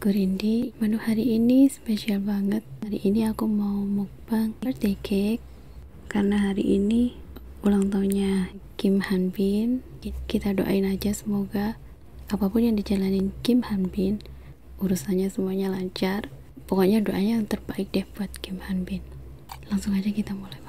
aku Rindi menu hari ini spesial banget hari ini aku mau mukbang birthday cake karena hari ini ulang tahunnya Kim Han Bin kita doain aja semoga apapun yang dijalanin Kim Han Bin urusannya semuanya lancar pokoknya doanya yang terbaik deh buat Kim Han Bin langsung aja kita mulai